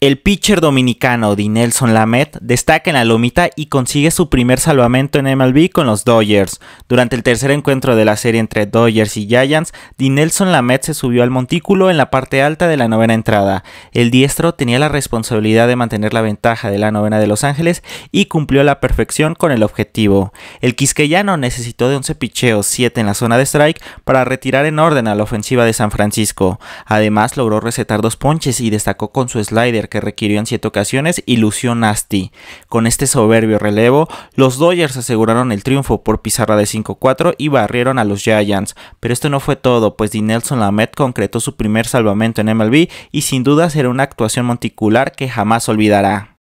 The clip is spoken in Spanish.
El pitcher dominicano nelson Lamet destaca en la lomita y consigue su primer salvamento en MLB con los Dodgers. Durante el tercer encuentro de la serie entre Dodgers y Giants, nelson Lamet se subió al montículo en la parte alta de la novena entrada. El diestro tenía la responsabilidad de mantener la ventaja de la novena de Los Ángeles y cumplió la perfección con el objetivo. El quisqueyano necesitó de 11 picheos, 7 en la zona de strike, para retirar en orden a la ofensiva de San Francisco. Además, logró recetar dos ponches y destacó con su slider que requirió en siete ocasiones y nasty. Con este soberbio relevo, los Dodgers aseguraron el triunfo por pizarra de 5-4 y barrieron a los Giants. Pero esto no fue todo, pues Di Nelson Lamet concretó su primer salvamento en MLB y sin duda será una actuación monticular que jamás olvidará.